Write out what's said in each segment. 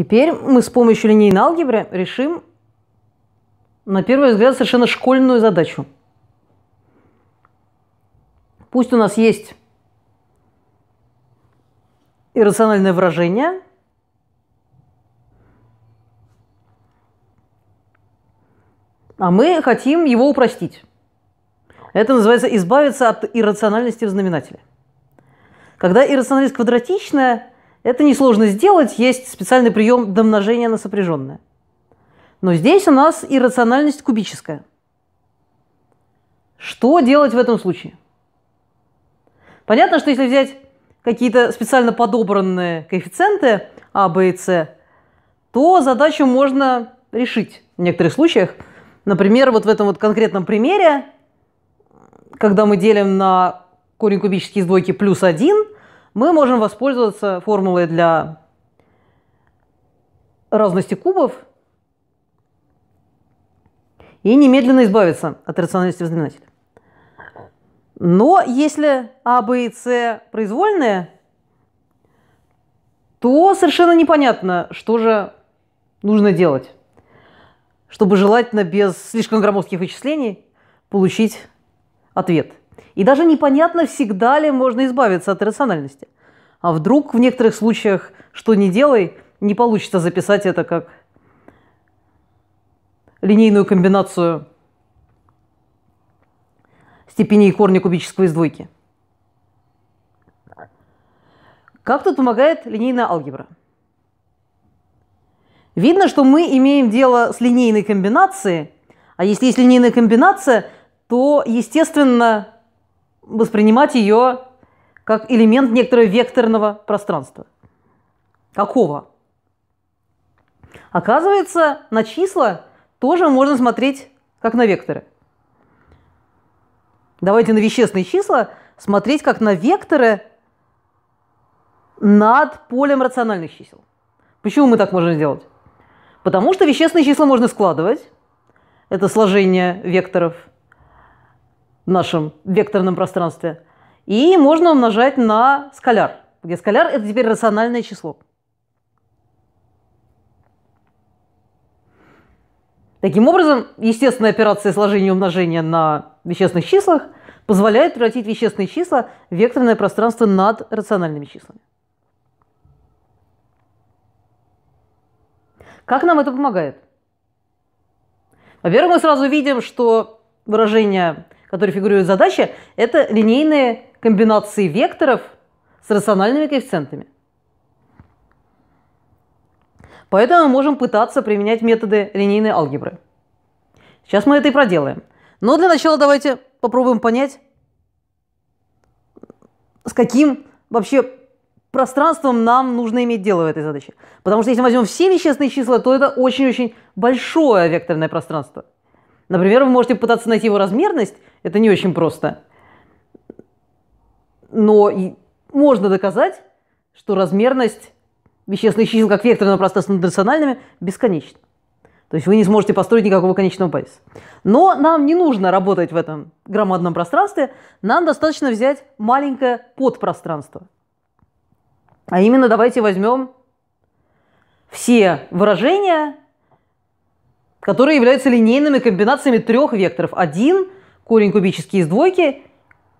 Теперь мы с помощью линейной алгебры решим, на первый взгляд, совершенно школьную задачу. Пусть у нас есть иррациональное выражение, а мы хотим его упростить. Это называется избавиться от иррациональности в знаменателе. Когда иррациональность квадратичная, это несложно сделать, есть специальный прием домножения на сопряженное. Но здесь у нас иррациональность кубическая. Что делать в этом случае? Понятно, что если взять какие-то специально подобранные коэффициенты А, Б и С, то задачу можно решить в некоторых случаях. Например, вот в этом вот конкретном примере, когда мы делим на корень кубический из двойки плюс 1, мы можем воспользоваться формулой для разности кубов и немедленно избавиться от рациональности в Но если А, Б и С произвольные, то совершенно непонятно, что же нужно делать, чтобы желательно без слишком громоздких вычислений получить ответ. И даже непонятно, всегда ли можно избавиться от иррациональности. А вдруг в некоторых случаях, что не делай, не получится записать это как линейную комбинацию степеней корня кубического из двойки. Как тут помогает линейная алгебра? Видно, что мы имеем дело с линейной комбинацией, а если есть линейная комбинация, то, естественно, воспринимать ее как элемент некоторого векторного пространства. Какого? Оказывается, на числа тоже можно смотреть как на векторы. Давайте на вещественные числа смотреть как на векторы над полем рациональных чисел. Почему мы так можем сделать? Потому что вещественные числа можно складывать, это сложение векторов – в нашем векторном пространстве. И можно умножать на скаляр, где скаляр – это теперь рациональное число. Таким образом, естественная операция сложения и умножения на вещественных числах позволяет превратить вещественные числа в векторное пространство над рациональными числами. Как нам это помогает? Во-первых, мы сразу видим, что выражение которые фигурируют в задаче, это линейные комбинации векторов с рациональными коэффициентами. Поэтому мы можем пытаться применять методы линейной алгебры. Сейчас мы это и проделаем. Но для начала давайте попробуем понять, с каким вообще пространством нам нужно иметь дело в этой задаче. Потому что если мы возьмем все вещественные числа, то это очень-очень большое векторное пространство. Например, вы можете пытаться найти его размерность это не очень просто. Но можно доказать, что размерность вещественных чисел как векторного пространства над рациональными бесконечна. То есть вы не сможете построить никакого конечного базиса. Но нам не нужно работать в этом громадном пространстве, нам достаточно взять маленькое подпространство. А именно давайте возьмем все выражения, которые являются линейными комбинациями трех векторов. 1, корень кубический из двойки,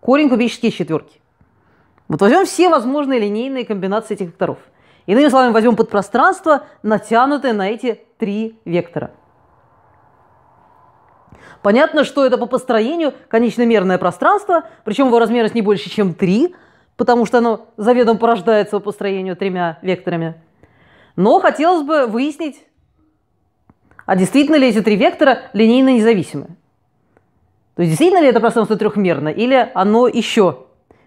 корень кубический из четверки. Вот возьмем все возможные линейные комбинации этих векторов. Иными словами, возьмем подпространство, натянутое на эти три вектора. Понятно, что это по построению конечномерное пространство, причем его размерность не больше, чем 3, потому что оно заведомо порождается по построению тремя векторами. Но хотелось бы выяснить, а действительно ли эти три вектора линейно независимы? То есть действительно ли это пространство трехмерно, или оно еще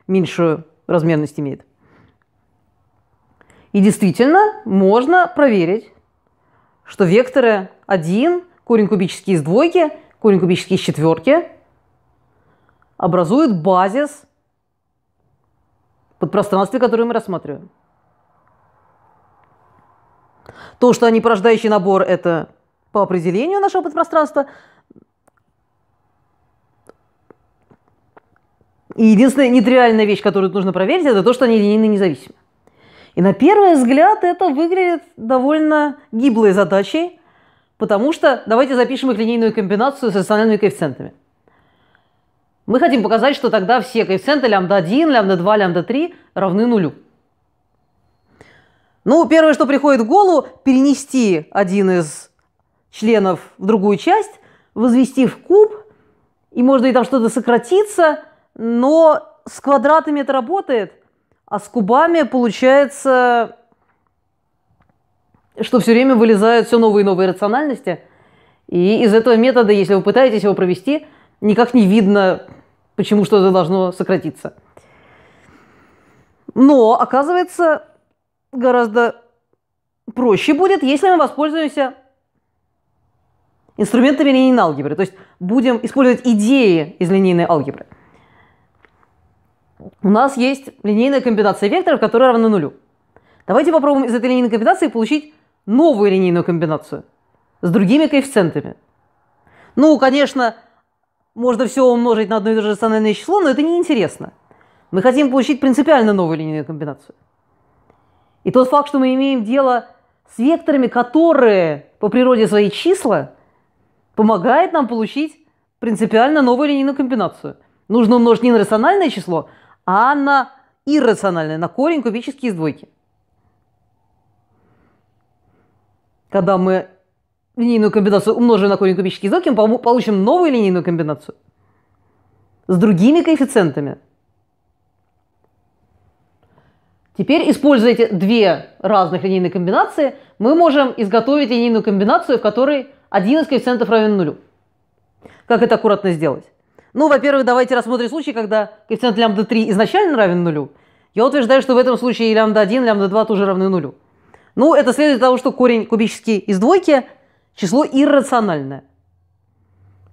меньшую размерность имеет? И действительно, можно проверить, что векторы 1, корень кубический из двойки, корень кубический из четверки образуют базис под пространстве, которое мы рассматриваем. То, что они порождающий набор, это по определению нашего подпространства – И единственная нетривиальная вещь, которую нужно проверить, это то, что они линейно независимы. И на первый взгляд это выглядит довольно гиблой задачей, потому что давайте запишем их линейную комбинацию с рациональными коэффициентами. Мы хотим показать, что тогда все коэффициенты лямбда-1, лямбда-2, лямбда-3 равны нулю. Ну, первое, что приходит в голову, перенести один из членов в другую часть, возвести в куб, и можно и там что-то сократиться – но с квадратами это работает, а с кубами получается, что все время вылезают все новые и новые рациональности. И из этого метода, если вы пытаетесь его провести, никак не видно, почему что-то должно сократиться. Но оказывается, гораздо проще будет, если мы воспользуемся инструментами линейной алгебры. То есть будем использовать идеи из линейной алгебры у нас есть линейная комбинация векторов, которая равна нулю. Давайте попробуем из этой линейной комбинации получить новую линейную комбинацию с другими коэффициентами. Ну, конечно, можно все умножить на одно и то же рациональное число, но это неинтересно. Мы хотим получить принципиально новую линейную комбинацию. И тот факт, что мы имеем дело с векторами, которые по природе свои числа, помогает нам получить принципиально новую линейную комбинацию. Нужно умножить не на рациональное число, а на иррациональное, на корень кубические из двойки. Когда мы линейную комбинацию умножим на корень кубические из двойки, мы получим новую линейную комбинацию с другими коэффициентами. Теперь, используя эти две разных линейные комбинации, мы можем изготовить линейную комбинацию, в которой один из коэффициентов равен нулю. Как это аккуратно сделать? Ну, во-первых, давайте рассмотрим случай, когда коэффициент лямбда 3 изначально равен нулю. Я утверждаю, что в этом случае и лямбда 1, и лямбда 2 тоже равны нулю. Ну, это следует того, что корень кубический из двойки – число иррациональное.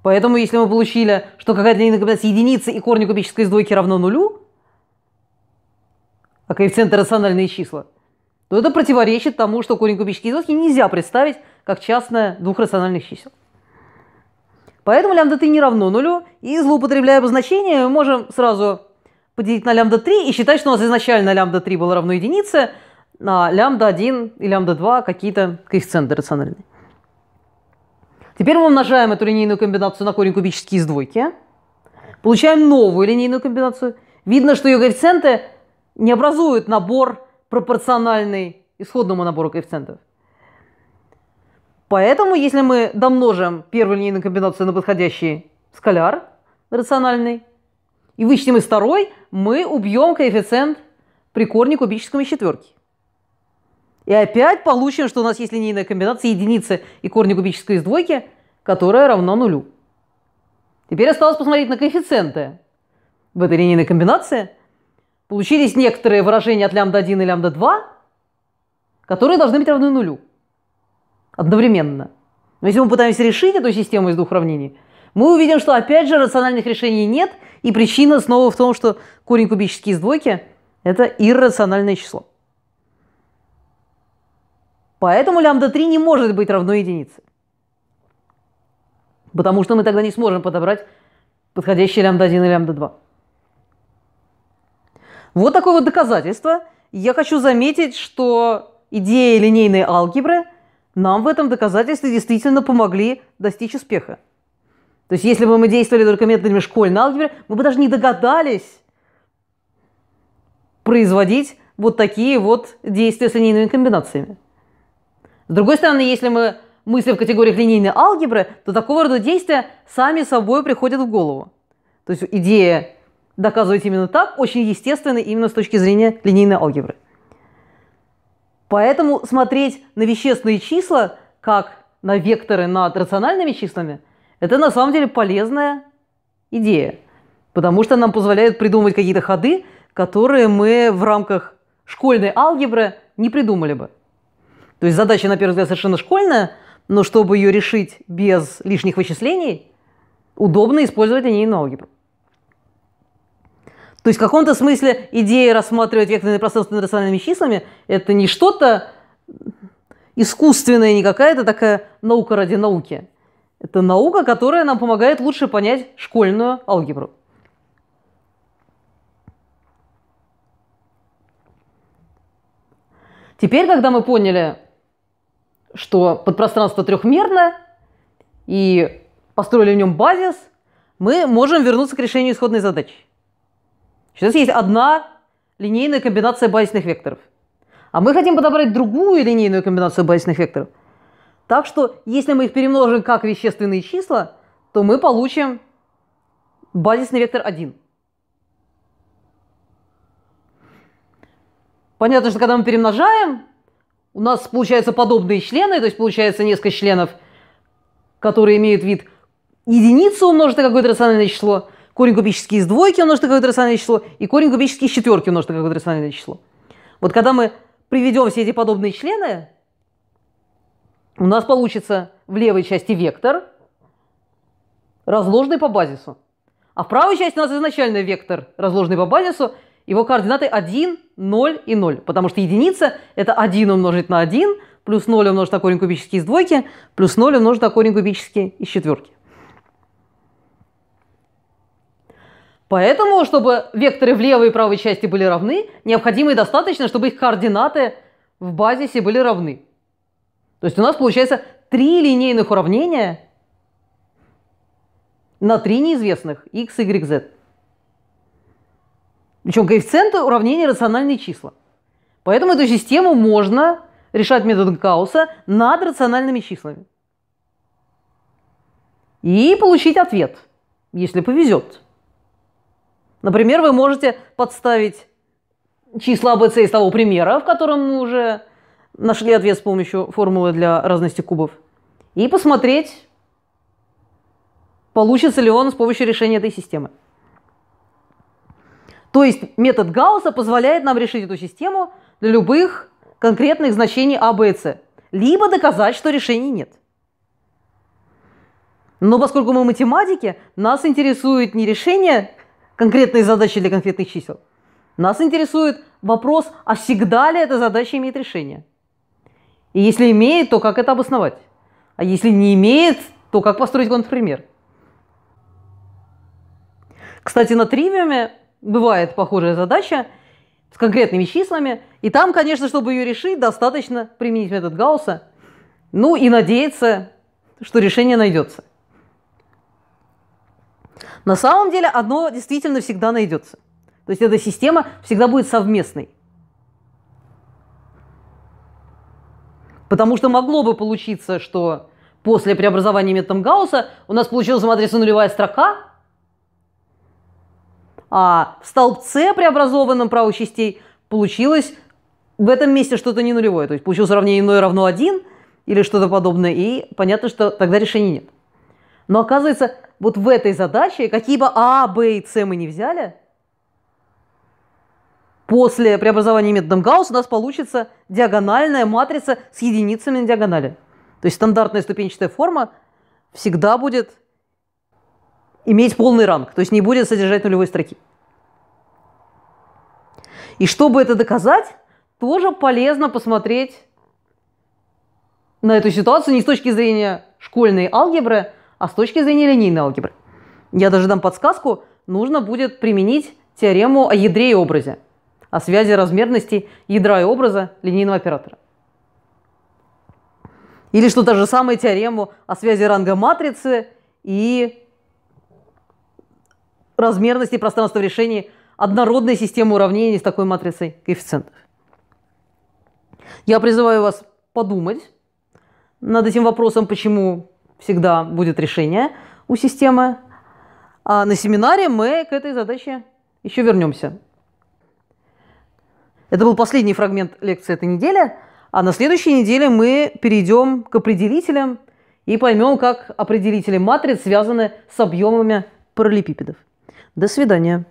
Поэтому, если мы получили, что какая-то линейная комбинация единицы и корень кубической из двойки равно нулю, а коэффициенты рациональные числа, то это противоречит тому, что корень кубической из двойки нельзя представить как частное двух рациональных чисел. Поэтому лямбда 3 не равно нулю, и злоупотребляя обозначение, мы можем сразу поделить на лямбда 3 и считать, что у нас изначально лямбда 3 было равно единице, а лямбда 1 и лямбда 2 какие-то коэффициенты рациональные. Теперь мы умножаем эту линейную комбинацию на корень кубический из двойки, получаем новую линейную комбинацию. Видно, что ее коэффициенты не образуют набор пропорциональный исходному набору коэффициентов. Поэтому, если мы домножим первую линейную комбинацию на подходящий скаляр рациональный и вычтем из второй, мы убьем коэффициент при корне кубическом из четверки. И опять получим, что у нас есть линейная комбинация единицы и корня кубической из двойки, которая равна нулю. Теперь осталось посмотреть на коэффициенты в этой линейной комбинации. Получились некоторые выражения от лямбда 1 и лямбда 2, которые должны быть равны нулю одновременно. Но если мы пытаемся решить эту систему из двух уравнений, мы увидим, что опять же рациональных решений нет, и причина снова в том, что корень кубический из двойки – это иррациональное число. Поэтому лямбда-3 не может быть равно единице. Потому что мы тогда не сможем подобрать подходящие лямбда-1 и лямбда-2. Вот такое вот доказательство. Я хочу заметить, что идея линейной алгебры – нам в этом доказательстве действительно помогли достичь успеха. То есть если бы мы действовали только методами школьной алгебры, мы бы даже не догадались производить вот такие вот действия с линейными комбинациями. С другой стороны, если мы мыслим в категориях линейной алгебры, то такого рода действия сами собой приходят в голову. То есть идея доказывать именно так очень естественна именно с точки зрения линейной алгебры. Поэтому смотреть на вещественные числа, как на векторы над рациональными числами, это на самом деле полезная идея. Потому что нам позволяет придумывать какие-то ходы, которые мы в рамках школьной алгебры не придумали бы. То есть задача, на первый взгляд, совершенно школьная, но чтобы ее решить без лишних вычислений, удобно использовать линейную алгебру. То есть в каком-то смысле идея рассматривать векторные пространства над рациональными числами – это не что-то искусственное, не какая-то такая наука ради науки. Это наука, которая нам помогает лучше понять школьную алгебру. Теперь, когда мы поняли, что подпространство трехмерно и построили в нем базис, мы можем вернуться к решению исходной задачи у нас есть одна линейная комбинация базисных векторов. А мы хотим подобрать другую линейную комбинацию базисных векторов. Так что, если мы их перемножим как вещественные числа, то мы получим базисный вектор 1. Понятно, что когда мы перемножаем, у нас получаются подобные члены, то есть получается несколько членов, которые имеют вид единицы умножить на какое-то рациональное число – корень кубический из двойки умножить на какое-то рациональное число и корень кубический из четверки умножить на какое-то рациональное число. Вот когда мы приведем все эти подобные члены, у нас получится в левой части вектор, разложенный по базису. А в правой части у нас изначально вектор, разложенный по базису, его координаты 1, 0 и 0, потому что единица – это 1 умножить на 1, плюс 0 умножить на корень кубический из двойки, плюс 0 умножить на корень кубический из четверки. Поэтому, чтобы векторы в левой и правой части были равны, необходимо и достаточно, чтобы их координаты в базисе были равны. То есть у нас получается три линейных уравнения на три неизвестных x, y, z. Причем коэффициенты уравнения рациональные числа. Поэтому эту систему можно решать методом Гаусса над рациональными числами. И получить ответ, если повезет. Например, вы можете подставить числа АБЦ из того примера, в котором мы уже нашли ответ с помощью формулы для разности кубов, и посмотреть, получится ли он с помощью решения этой системы. То есть метод Гаусса позволяет нам решить эту систему для любых конкретных значений А, Б и С, либо доказать, что решений нет. Но поскольку мы математики, нас интересует не решение конкретные задачи для конкретных чисел. Нас интересует вопрос, а всегда ли эта задача имеет решение? И если имеет, то как это обосновать? А если не имеет, то как построить контрпример? Кстати, на тривиуме бывает похожая задача с конкретными числами. И там, конечно, чтобы ее решить, достаточно применить метод Гаусса. Ну и надеяться, что решение найдется. На самом деле одно действительно всегда найдется. То есть эта система всегда будет совместной. Потому что могло бы получиться, что после преобразования методом Гаусса у нас получилась матрица нулевая строка, а в столбце, преобразованном правых частей, получилось в этом месте что-то не нулевое. То есть получилось уравнение иное равно 1 или что-то подобное, и понятно, что тогда решения нет. Но оказывается, вот в этой задаче, какие бы А, Б и С мы не взяли, после преобразования методом Гаусс у нас получится диагональная матрица с единицами на диагонали. То есть стандартная ступенчатая форма всегда будет иметь полный ранг, то есть не будет содержать нулевой строки. И чтобы это доказать, тоже полезно посмотреть на эту ситуацию не с точки зрения школьной алгебры, а с точки зрения линейной алгебры, я даже дам подсказку, нужно будет применить теорему о ядре и образе, о связи размерности ядра и образа линейного оператора. Или что та же самая теорему о связи ранга матрицы и размерности пространства в решении однородной системы уравнений с такой матрицей коэффициентов. Я призываю вас подумать над этим вопросом, почему всегда будет решение у системы. А на семинаре мы к этой задаче еще вернемся. Это был последний фрагмент лекции этой недели, а на следующей неделе мы перейдем к определителям и поймем, как определители матриц связаны с объемами параллелепипедов. До свидания.